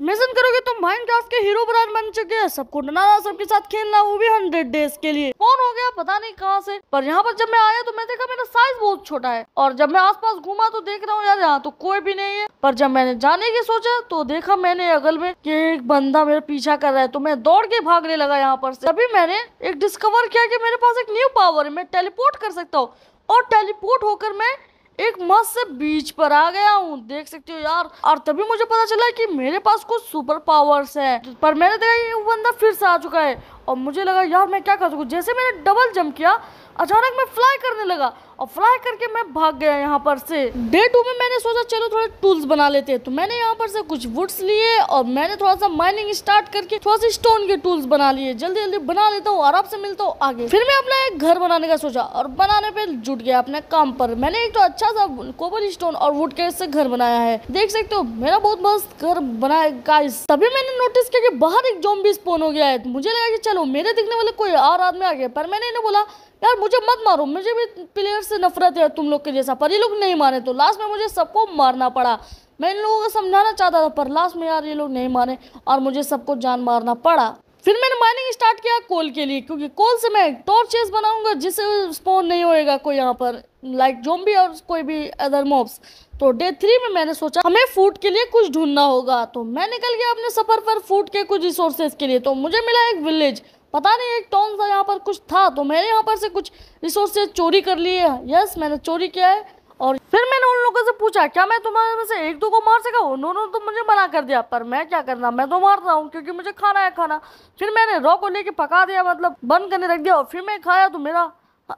imagine करोगे तुम Minecraft के हीरो ब्रांड बन चुके हैं सबको डराना सबके साथ खेलना वो भी हंड्रेड डेज के लिए कौन हो गया पता नहीं कहाँ से पर यहाँ पर जब मैं आया तो मैंने देखा मेरा साइज बहुत छोटा है और जब मैं आसपास घूमा तो देख रहा हूँ यार यहाँ तो कोई भी नहीं है पर जब मैंने जाने की सोचा तो देखा मैंने अगल में कि एक बंदा मेरा पीछा कर रहा है तो मैं दौड़ के भागने लगा यहाँ पर से तभी मैंने एक डिस्कवर किया की मेरे पास एक न्यू पावर है मैं टेलीपोर्ट कर सकता हूँ और टेलीपोर्ट होकर मैं एक मस्त से बीच पर आ गया हूँ देख सकते हो यार और तभी मुझे पता चला कि मेरे पास कुछ सुपर पावर्स है पर मैंने देखा ये बंदा फिर से आ चुका है और मुझे लगा यार मैं क्या कर सकूँ जैसे मैंने डबल जंप किया अचानक मैं फ्लाई करने लगा और फ्लाई करके मैं भाग गया यहाँ पर से डे टू में मैंने सोचा चलो थोड़े टूल्स बना लेते हैं तो मैंने यहाँ पर से कुछ वुड्स लिए और मैंने थोड़ा सा माइनिंग स्टार्ट करके थोड़ा सा स्टोन के टूल्स बना लिए जल्दी जल्दी बना लेता हूँ आराम से मिलता हूँ आगे फिर मैं अपना एक घर बनाने का सोचा और बनाने पर जुट गया अपने काम पर मैंने एक तो अच्छा सा कोबर स्टोन और वुड के से घर बनाया है देख सकते हो मेरा बहुत मस्त घर बनाया गाइस तभी मैंने नोटिस किया कि बाहर एक जोम्बी स्पोन हो गया है मुझे लगा कि चलो मालूम मेरे दिखने वाले कोई और आदमी आ गया पर मैंने इन्हें बोला यार मुझे मत मारो मुझे भी प्लेयर से नफरत है तुम लोग के जैसा पर ये लोग नहीं माने तो लास्ट में मुझे सबको मारना पड़ा मैं इन लोगों को समझाना चाहता था पर लास्ट में यार ये लोग नहीं माने और मुझे सबको जान मारना पड़ा फिर मैंने माइनिंग स्टार्ट किया कोल के लिए क्योंकि कोल से मैं टॉर्चेस बनाऊंगा जिससे स्पोन नहीं होएगा कोई यहाँ पर लाइक जोम्बी और कोई भी अदर मॉब्स तो डे थ्री में मैंने सोचा हमें फूड के लिए कुछ ढूंढना होगा तो मैं निकल गया अपने सफ़र पर फूड के कुछ रिसोर्सेज के लिए तो मुझे मिला एक विलेज पता नहीं एक टाउन सा यहाँ पर कुछ था तो मैंने यहाँ पर से कुछ रिसोर्सेज चोरी कर लिए यस मैंने चोरी किया है और फिर मैंने उन लोगों से पूछा क्या मैं तुम्हारे में से एक दो को मार सका उन्होंने तो मुझे मना कर दिया पर मैं क्या करना मैं तो मार रहा हूँ क्योंकि मुझे खाना है खाना फिर मैंने रॉ को लेके पका दिया मतलब बंद करने रख दिया और फिर मैं खाया तो मेरा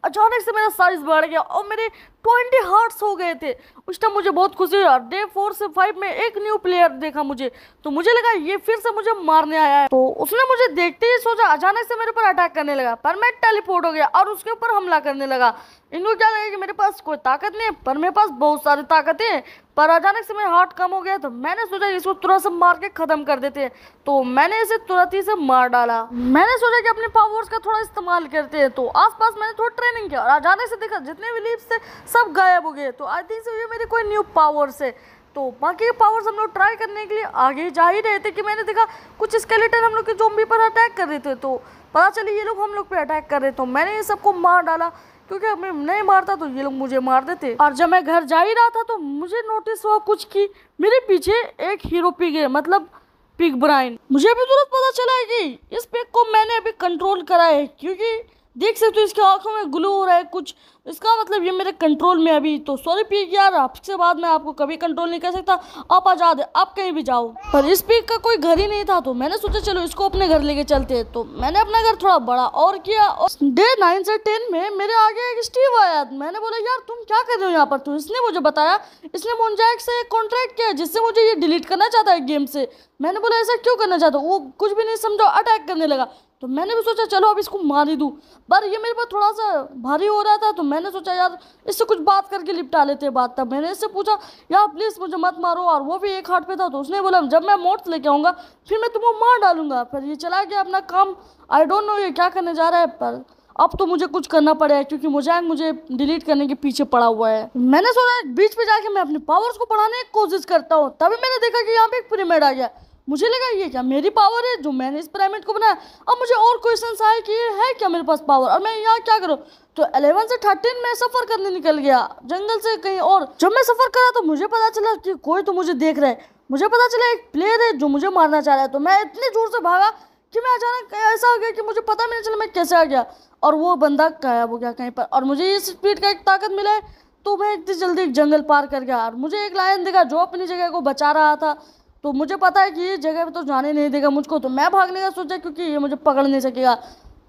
अचानक से मेरा साइज बढ़ गया और मेरे ट्वेंटी हार्ट्स हो गए थे उस टाइम मुझे बहुत खुशी हुई डे फोर से फाइव में एक न्यू प्लेयर देखा मुझे तो मुझे लगा ये फिर से मुझे मारने आया है तो उसने मुझे देखते ही सोचा अचानक से मेरे ऊपर अटैक करने लगा पर मैं टेलीपोर्ट हो गया और उसके ऊपर हमला करने लगा इनको क्या लगा कि मेरे पास कोई ताकत नहीं है पर मेरे पास बहुत सारी ताकतें पर अचानक से मेरा हार्ट कम हो गया तो मैंने सोचा इसको तुरंत से मार के ख़त्म कर देते हैं तो मैंने इसे तुरंत ही से मार डाला मैंने सोचा कि अपने पावर्स का थोड़ा इस्तेमाल करते हैं तो आसपास मैंने थोड़ा ट्रेनिंग किया और अचानक से देखा जितने भी लीव्स थे सब गायब हो गए तो आई थिंक ये मेरी कोई न्यू पावर्स है तो बाकी के पावर्स हम लोग ट्राई करने के लिए आगे जा ही रहे थे कि मैंने देखा कुछ स्केलेटन हम लोग के जोम्बी पर अटैक कर रहे थे तो पता चली ये लोग हम लोग पे अटैक कर रहे थे तो मैंने ये सबको मार डाला क्योंकि मैं नहीं मारता तो ये लोग मुझे मार देते और जब मैं घर जा ही रहा था तो मुझे नोटिस हुआ कुछ की मेरे पीछे एक हीरो पिग है मतलब पिग ब्राइन मुझे अभी तुरंत पता चला है कि इस पिग को मैंने अभी कंट्रोल करा है क्योंकि देख सकते हो इसके आंखों में ग्लू हो रहा है कुछ इसका मतलब ये मेरे कंट्रोल में अभी तो सॉरी पी यार आपसे बाद में आपको कभी कंट्रोल नहीं कर सकता आप आज़ाद है आप कहीं भी जाओ पर इस पीक का कोई घर ही नहीं था तो मैंने सोचा चलो इसको अपने घर लेके चलते हैं तो मैंने अपना घर थोड़ा बड़ा और किया और डे नाइन से टेन में मेरे आगे एक स्टीव आया मैंने बोला यार तुम क्या कर रहे हो यहाँ पर तो इसने मुझे बताया इसने मोनजैक से कॉन्ट्रैक्ट किया जिससे मुझे ये डिलीट करना चाहता है गेम से मैंने बोला ऐसा क्यों करना चाहता वो कुछ भी नहीं समझो अटैक करने लगा तो मैंने भी सोचा चलो अब इसको मार ही दूँ पर ये मेरे पास थोड़ा सा भारी हो रहा था तो मैंने सोचा यार इससे कुछ बात करके निपटा लेते हैं बात तब मैंने इससे पूछा यार प्लीज़ मुझे मत मारो और वो भी एक हाथ पे था तो उसने बोला जब मैं मोट लेके आऊँगा फिर मैं तुमको मार डालूंगा फिर ये चला गया अपना काम आई डोंट नो ये क्या करने जा रहा है पर अब तो मुझे कुछ करना पड़ेगा क्योंकि मोजैक मुझे डिलीट करने के पीछे पड़ा हुआ है मैंने सोचा बीच पे जाके मैं अपने पावर्स को बढ़ाने की कोशिश करता हूँ तभी मैंने देखा कि यहाँ पे एक प्रीमेड आ गया मुझे लगा ये क्या मेरी पावर है जो मैंने इस पिरामिड को बनाया अब मुझे और क्वेश्चन आए कि ये है क्या मेरे पास पावर और मैं यहाँ क्या करूँ तो एलेवन से थर्टीन में सफ़र करने निकल गया जंगल से कहीं और जब मैं सफ़र करा तो मुझे पता चला कि कोई तो मुझे देख रहा है मुझे पता चला एक प्लेयर है जो मुझे मारना चाह रहा है तो मैं इतनी जोर से भागा कि मैं अचानक ऐसा हो गया कि मुझे पता नहीं चला मैं कैसे आ गया और वो बंदा गायब हो गया कहीं पर और मुझे इस स्पीड का एक ताकत मिला है तो मैं इतनी जल्दी एक जंगल पार कर गया और मुझे एक लायन दिखा जो अपनी जगह को बचा रहा था तो मुझे पता है कि ये जगह पे तो जाने नहीं देगा मुझको तो मैं भागने का सोचा क्योंकि ये मुझे पकड़ नहीं सकेगा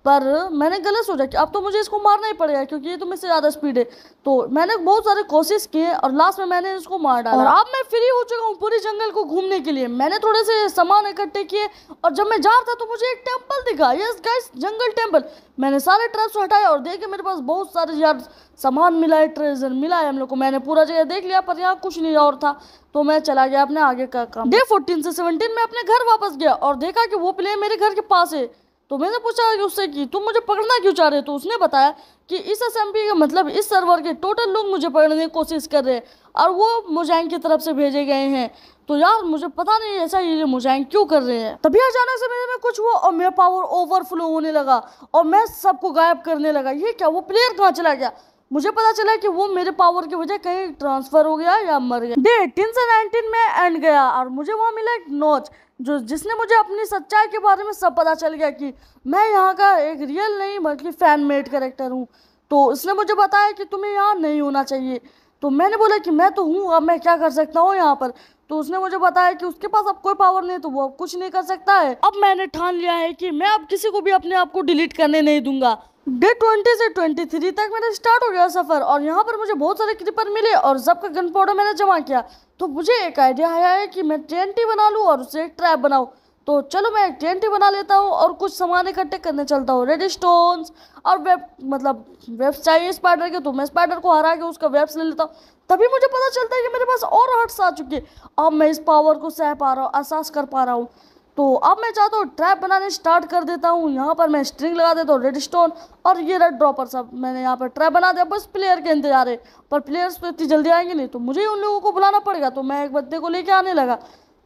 पर मैंने गलत सोचा कि अब तो मुझे इसको मारना ही पड़ेगा क्योंकि ये तो मुझसे ज़्यादा स्पीड है तो मैंने बहुत सारे कोशिश किए और लास्ट में मैंने इसको मार डाला और अब मैं फ्री हो चुका हूँ पूरी जंगल को घूमने के लिए मैंने थोड़े से सामान इकट्ठे किए और जब मैं जा रहा था तो मुझे एक टेम्पल दिखा यस गाइस जंगल टेम्पल मैंने सारे ट्रैप्स हटाए और देखे मेरे पास बहुत सारे यार सामान मिला है ट्रेजर मिला है हम लोग को मैंने पूरा जगह देख लिया पर यहाँ कुछ नहीं और था तो मैं चला गया अपने आगे का काम डे फोर्टीन से सेवनटीन में अपने घर वापस गया और देखा कि वो प्लेन मेरे घर के पास है तो मैंने पूछा उससे कि तुम मुझे पकड़ना क्यों चाह रहे हो तो उसने बताया कि इस असेंबली का मतलब इस सर्वर के टोटल लोग मुझे पकड़ने की कोशिश कर रहे हैं और वो मुजैन की तरफ से भेजे गए हैं तो यार मुझे पता नहीं ऐसा ये मुजैन क्यों कर रहे हैं तभी अचानक से मेरे में कुछ हुआ और मेरा पावर ओवरफ्लो होने लगा और मैं सबको गायब करने लगा ये क्या वो प्लेयर कहाँ चला गया मुझे पता चला कि वो मेरे पावर की वजह कहीं ट्रांसफर हो गया या मर गया डे टेन से नाइनटीन में एंड गया और मुझे वहाँ मिला एक नोच जो जिसने मुझे अपनी सच्चाई के बारे में सब पता चल गया कि मैं यहाँ का एक रियल नहीं बल्कि फ़ैन मेड करेक्टर हूँ तो उसने मुझे बताया कि तुम्हें यहाँ नहीं होना चाहिए तो मैंने बोला कि मैं तो हूँ अब मैं क्या कर सकता हूँ यहाँ पर तो उसने मुझे बताया कि उसके पास अब कोई पावर नहीं तो वो अब कुछ नहीं कर सकता है अब मैंने ठान लिया है कि मैं अब किसी को भी अपने आप को डिलीट करने नहीं दूंगा डे ट्वेंटी से ट्वेंटी थ्री तक मेरा स्टार्ट हो गया सफ़र और यहाँ पर मुझे बहुत सारे क्रिपर मिले और सबका गन पाउडर मैंने जमा किया तो मुझे एक आइडिया आया है कि मैं टी बना लूँ और उसे एक ट्रैप बनाऊँ तो चलो मैं एक बना लेता हूँ और कुछ सामान इकट्ठे करने चलता हूँ रेड स्टोन्स और वेब मतलब वेब्स चाहिए स्पाइडर के तो मैं स्पाइडर को हरा के उसका वेब्स ले लेता हूँ तभी मुझे पता चलता है कि मेरे पास और हर्ट्स आ चुके हैं अब मैं इस पावर को सह पा रहा हूँ एहसास कर पा रहा हूँ तो अब मैं चाहता हूँ ट्रैप बनाने स्टार्ट कर देता हूँ यहाँ पर मैं स्ट्रिंग लगा देता हूँ रेड स्टोन और ये रेड ड्रॉपर सब मैंने यहाँ पर ट्रैप बना दिया बस प्लेयर के इंतजार है पर प्लेयर्स तो इतनी जल्दी आएंगे नहीं तो मुझे उन लोगों को बुलाना पड़ेगा तो मैं एक बंदे को लेके आने लगा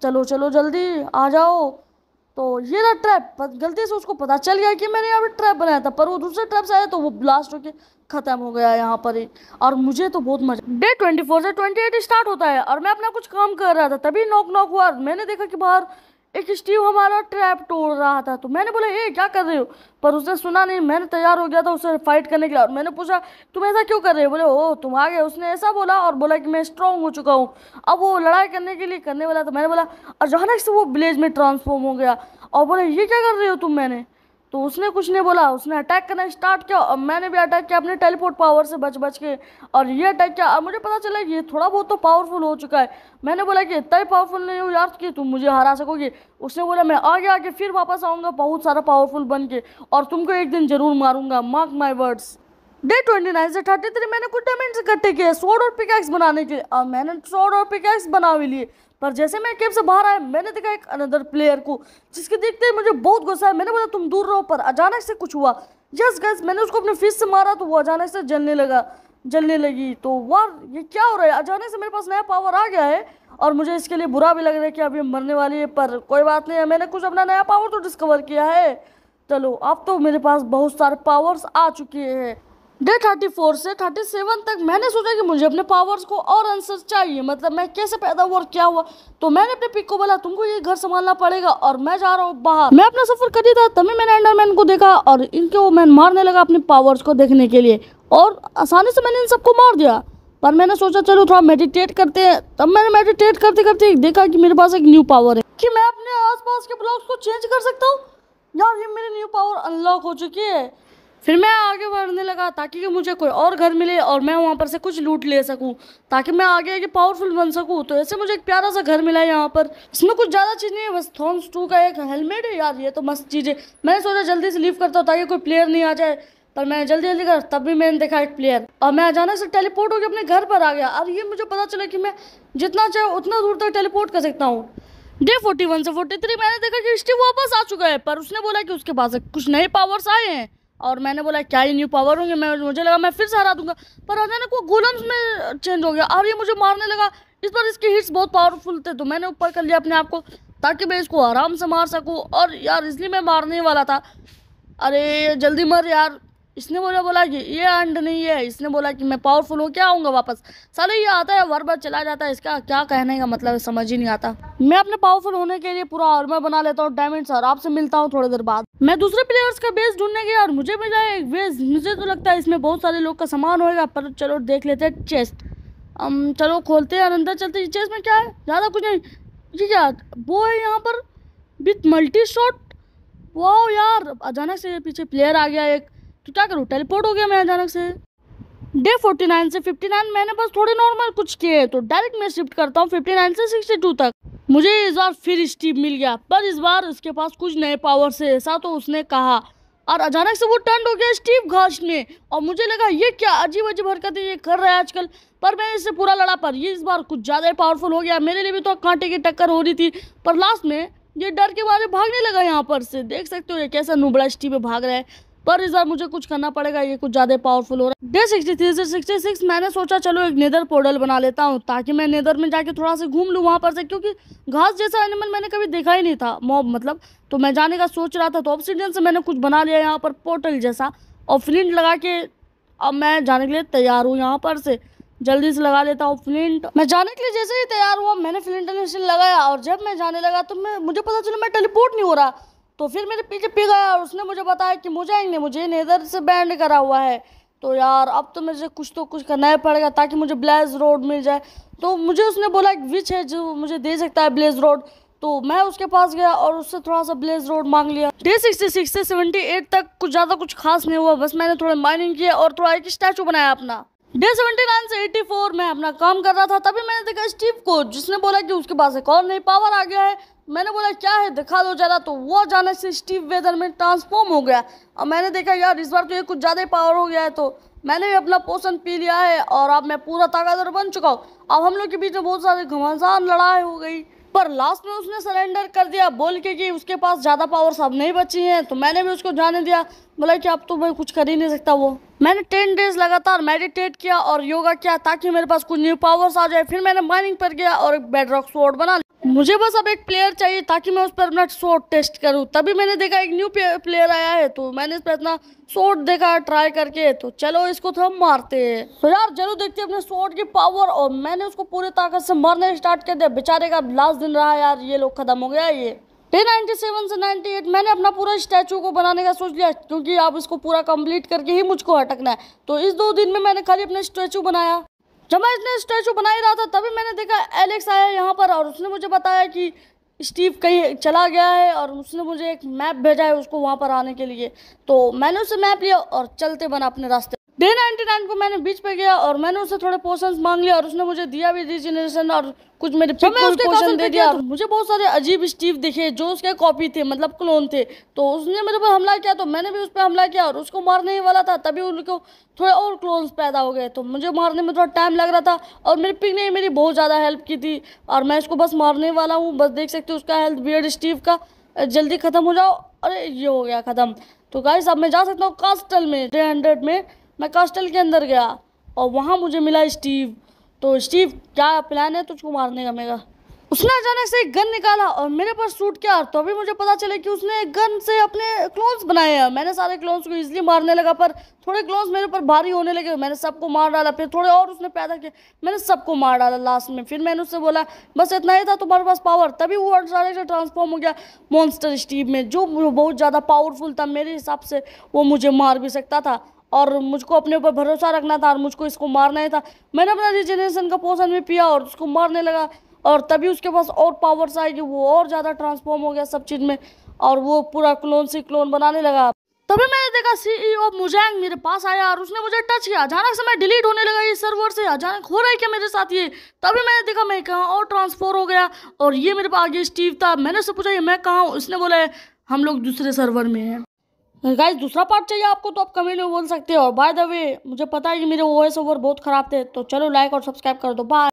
चलो चलो जल्दी आ जाओ तो ये रहा ट्रैप गलती से उसको पता चल गया कि मैंने यहाँ पर ट्रैप बनाया था पर वो दूसरे ट्रैप से आया तो वो ब्लास्ट होके ख़त्म हो गया यहाँ पर ही और मुझे तो बहुत मजा डे ट्वेंटी फोर से ट्वेंटी एट स्टार्ट होता है और मैं अपना कुछ काम कर रहा था तभी नॉक नॉक हुआ मैंने देखा कि बाहर एक स्टीव हमारा ट्रैप तोड़ रहा था तो मैंने बोला ये क्या कर रहे हो पर उसने सुना नहीं मैंने तैयार हो गया था उसे फाइट करने के लिए और मैंने पूछा तुम ऐसा क्यों कर रहे हो बोले ओ तुम आ गए उसने ऐसा बोला और बोला कि मैं स्ट्रांग हो चुका हूँ अब वो लड़ाई करने के लिए करने वाला तो मैंने बोला अचानक से वो विलेज में ट्रांसफॉर्म हो गया और बोले ये क्या कर रहे हो तुम मैंने तो उसने कुछ नहीं बोला उसने अटैक करना स्टार्ट किया और मैंने भी अटैक किया अपने टेलीपोर्ट पावर से बच बच के और ये अटैक किया अब मुझे पता चला ये थोड़ा बहुत तो पावरफुल हो चुका है मैंने बोला कि इतना ही पावरफुल नहीं हो यार कि तुम मुझे हरा सकोगे उसने बोला मैं आगे आके फिर वापस आऊँगा बहुत सारा पावरफुल बन के और तुमको एक दिन ज़रूर मारूंगा mark my words day twenty nine से थर्टी थ्री मैंने कुछ डायमंड इकट्ठे किए सोड और पिकैक्स बनाने के लिए अब मैंने सोड और पिकैक्स बना भी लिए पर जैसे मैं कैब से बाहर आया मैंने देखा एक अनदर प्लेयर को जिसके देखते ही मुझे बहुत गुस्सा है मैंने बोला तुम दूर रहो पर अचानक से कुछ हुआ यस गैस मैंने उसको अपने फीस से मारा तो वो अचानक से जलने लगा जलने लगी तो वह ये क्या हो रहा है अचानक से मेरे पास नया पावर आ गया है और मुझे इसके लिए बुरा भी लग रहा है कि अभी हम मरने वाली है पर कोई बात नहीं है मैंने कुछ अपना नया पावर तो डिस्कवर किया है चलो अब तो मेरे पास बहुत सारे पावर्स आ चुके हैं डे थर्टी फोर से थर्टी सेवन तक मैंने सोचा कि मुझे अपने पावर्स को और आंसर चाहिए मतलब मैं कैसे पैदा हुआ और क्या हुआ तो मैंने अपने पिक को बोला तुमको ये घर संभालना पड़ेगा और मैं जा रहा हूँ बाहर मैं अपना सफर करी था तभी मैंने अंडरमैन को देखा और इनके वो मैन मारने लगा अपने पावर्स को देखने के लिए और आसानी से मैंने इन सबको मार दिया पर मैंने सोचा चलो थोड़ा मेडिटेट करते हैं तब मैंने मेडिटेट करते करते देखा कि मेरे पास एक न्यू पावर है कि मैं अपने आसपास के ब्लॉक्स को चेंज कर सकता हूँ यार ये मेरी न्यू पावर अनलॉक हो चुकी है फिर मैं आगे बढ़ने लगा ताकि कि मुझे कोई और घर मिले और मैं वहाँ पर से कुछ लूट ले सकूँ ताकि मैं आगे आगे पावरफुल बन सकूँ तो ऐसे मुझे एक प्यारा सा घर मिला यहाँ पर इसमें कुछ ज़्यादा चीज़ नहीं है बस थॉन्स टू का एक हेलमेट है यार ये तो मस्त चीज़ है मैंने सोचा जल्दी से लीव करता हूँ ताकि कोई प्लेयर नहीं आ जाए पर मैं जल्दी जल्दी कर तब भी मैंने देखा एक प्लेयर और मैं अचानक से टेलीपोर्ट होकर अपने घर पर आ गया और ये मुझे पता चला कि मैं जितना चाहे उतना दूर तक टेलीपोर्ट कर सकता हूँ डे फोर्टी वन से फोर्टी थ्री मैंने देखा कि स्टीव वापस आ चुका है पर उसने बोला कि उसके पास कुछ नए पावर्स आए हैं और मैंने बोला क्या ये न्यू पावर होंगे मैं मुझे लगा मैं फिर से हरा दूंगा पर अचानक वो गोलम्स में चेंज हो गया और ये मुझे मारने लगा इस बार इसके हिट्स बहुत पावरफुल थे तो मैंने ऊपर कर लिया अपने आप को ताकि मैं इसको आराम से मार सकूँ और यार इसलिए मैं मारने वाला था अरे जल्दी मर यार इसने बोला बोला कि ये अंड नहीं है इसने बोला कि मैं पावरफुल हूँ क्या आऊँगा वापस साले ये आता है वर बार चला जाता है इसका क्या कहने का मतलब समझ ही नहीं आता मैं अपने पावरफुल होने के लिए पूरा आर्मर बना लेता हूँ डायमंड सर आपसे मिलता हूँ थोड़ी देर बाद मैं दूसरे प्लेयर्स का बेस ढूंढने गया और मुझे मिला एक बेस मुझे तो लगता है इसमें बहुत सारे लोग का सामान होगा पर चलो देख लेते हैं चेस्ट हम चलो खोलते हैं और अंदर चलते हैं चेस्ट में क्या है ज़्यादा कुछ नहीं ये क्या वो है यहाँ पर विथ मल्टी शॉट वाह यार अचानक से पीछे प्लेयर आ गया एक तो क्या करूँ टेलीपोर्ट हो गया मैं अचानक से डे फोर्टी नाइन से फिफ्टी नाइन मैंने बस थोड़े नॉर्मल कुछ किए तो डायरेक्ट मैं शिफ्ट करता हूँ फिफ्टी नाइन से सिक्सटी टू तक मुझे इस बार फिर स्टीव मिल गया पर इस बार उसके पास कुछ नए पावर से ऐसा तो उसने कहा और अचानक से वो टर्न हो गया स्टीव घास में और मुझे लगा ये क्या अजीब अजीब हरकतें ये कर रहा है आजकल पर मैं इससे पूरा लड़ा पर ये इस बार कुछ ज़्यादा ही पावरफुल हो गया मेरे लिए भी तो कांटे की टक्कर हो रही थी पर लास्ट में ये डर के बारे भागने लगा यहाँ पर से देख सकते हो ये कैसा नुबड़ा स्टीव भाग रहा है पर इस बार मुझे कुछ करना पड़ेगा ये कुछ ज़्यादा पावरफुल हो रहा है डे सिक्सटी थ्री से सिक्सटी सिक्स मैंने सोचा चलो एक नेदर पोर्टल बना लेता हूँ ताकि मैं नेदर में जाके थोड़ा सा घूम लूँ वहाँ पर से क्योंकि घास जैसा एनिमल मैंने कभी देखा ही नहीं था मॉब मतलब तो मैं जाने का सोच रहा था तो ऑप्सीडियन से मैंने कुछ बना लिया यहाँ पर पोर्टल जैसा और फ्लिंट लगा के अब मैं जाने के लिए तैयार हूँ यहाँ पर से जल्दी से लगा लेता हूँ फ्लिंट मैं जाने के लिए जैसे ही तैयार हुआ मैंने फ्लिंट लगाया और जब मैं जाने लगा तो मैं मुझे पता चला मैं टेलीपोर्ट नहीं हो रहा तो फिर मेरे पीछे पी गया और उसने मुझे बताया कि मुझे ही नहीं मुझे नेदर से बैंड करा हुआ है तो यार अब तो मुझे कुछ तो कुछ करना ही पड़ेगा ताकि मुझे ब्लेज रोड मिल जाए तो मुझे उसने बोला एक विच है जो मुझे दे सकता है ब्लेज रोड तो मैं उसके पास गया और उससे थोड़ा सा ब्लेज रोड मांग लिया डे सिक्सटी सिक्स से सेवेंटी एट तक कुछ ज़्यादा कुछ खास नहीं हुआ बस मैंने थोड़ा माइनिंग किया और थोड़ा एक स्टैचू बनाया अपना डे सेवेंटी नाइन से एट्टी फोर में अपना काम कर रहा था तभी मैंने देखा स्टीव को जिसने बोला कि उसके पास एक और नई पावर आ गया है मैंने बोला क्या है दिखा दो जरा तो वो जाने से स्टीव वेदर में ट्रांसफॉर्म हो गया और मैंने देखा यार इस बार तो ये कुछ ज़्यादा ही पावर हो गया है तो मैंने भी अपना पोषण पी लिया है और अब मैं पूरा ताकतवर बन चुका हूँ अब हम लोग के बीच में बहुत सारे घमासान लड़ाई हो गई पर लास्ट में उसने सरेंडर कर दिया बोल के कि उसके पास ज़्यादा पावर्स अब नहीं बची हैं तो मैंने भी उसको जाने दिया बोला कि अब तो भाई कुछ कर ही नहीं सकता वो मैंने टेन डेज लगातार मेडिटेट किया और योगा किया ताकि मेरे पास कुछ न्यू पावर्स आ जाए फिर मैंने माइनिंग पर गया और एक बेड रॉक बना मुझे बस अब एक प्लेयर चाहिए ताकि मैं उस पर अपना शॉट टेस्ट करूं तभी मैंने देखा एक न्यू प्लेयर आया है तो मैंने इस पर अपना शॉट देखा ट्राई करके तो चलो इसको तो हम मारते हैं तो यार जरूर देखते हैं अपने शॉट की पावर और मैंने उसको पूरी ताकत से मारने स्टार्ट कर दिया बेचारे का लास्ट दिन रहा यार ये लोग खत्म हो गया ये डे 97 से 98 मैंने अपना पूरा स्टैचू को बनाने का सोच लिया क्योंकि आप इसको पूरा कम्प्लीट करके ही मुझको हटकना है तो इस दो दिन में मैंने खाली अपना स्टैचू बनाया जब मैं इसने स्टैचू बना ही रहा था तभी मैंने देखा एलेक्स आया यहाँ पर और उसने मुझे बताया कि स्टीव कहीं चला गया है और उसने मुझे एक मैप भेजा है उसको वहाँ पर आने के लिए तो मैंने उसे मैप लिया और चलते बना अपने रास्ते डे नाइन्टी नाइन को मैंने बीच पे गया और मैंने उससे थोड़े पोर्सन मांग लिया और उसने मुझे दिया भी रीजनरेशन और कुछ मेरे तो मैं उसके क्वेश्चन दे दिया तो मुझे बहुत सारे अजीब स्टीव दिखे जो उसके कॉपी थे मतलब क्लोन थे तो उसने मेरे पर हमला किया तो मैंने भी उस पर हमला किया और उसको मारने ही वाला था तभी उनको थोड़े और क्लोन्स पैदा हो गए तो मुझे मारने में थोड़ा टाइम लग रहा था और मेरी पिक ने मेरी बहुत ज़्यादा हेल्प की थी और मैं इसको बस मारने वाला हूँ बस देख सकते हूँ उसका हेल्थ बियड स्टीव का जल्दी ख़त्म हो जाओ अरे ये हो गया ख़त्म तो गाइस अब मैं जा सकता हूँ कास्टल में थ्री हंड्रेड में मैं कास्टल के अंदर गया और वहाँ मुझे मिला स्टीव तो स्टीव क्या प्लान है तुझको मारने का मेरा उसने अचानक से एक गन निकाला और मेरे पास शूट किया तो अभी मुझे पता चले कि उसने एक गन से अपने क्लोन्स बनाए हैं मैंने सारे क्लोन्स को इजली मारने लगा पर थोड़े क्लोन्स मेरे पर भारी होने लगे मैंने सबको मार डाला फिर थोड़े और उसने पैदा किए मैंने सबको मार डाला लास्ट में फिर मैंने उससे बोला बस इतना ही था तुम्हारे पास पावर तभी वो सारे से ट्रांसफॉर्म हो गया मॉन्स्टर स्टीव में जो बहुत ज़्यादा पावरफुल था मेरे हिसाब से वो मुझे मार भी सकता था और मुझको अपने ऊपर भरोसा रखना था और मुझको इसको मारना ही था मैंने अपना रिजनरेशन का पोषण भी पिया और उसको मारने लगा और तभी उसके पास और पावर्स आए कि वो और ज़्यादा ट्रांसफॉर्म हो गया सब चीज़ में और वो पूरा क्लोन से क्लोन बनाने लगा तभी मैंने देखा सीईओ मुजैंग e मेरे पास आया और उसने मुझे टच किया अचानक से मैं डिलीट होने लगा ये सर्वर से अचानक हो रहा है क्या मेरे साथ ये तभी मैंने देखा मैं कहाँ और ट्रांसफॉर हो गया और ये मेरे पास आगे स्टीव था मैंने उससे पूछा ये मैं कहाँ हूँ उसने बोला हम लोग दूसरे सर्वर में हैं गाइज दूसरा पार्ट चाहिए आपको तो आप कमेंट में बोल सकते हो और बाय द वे मुझे पता है कि मेरे वॉइस ओवर बहुत खराब थे तो चलो लाइक और सब्सक्राइब कर दो बाय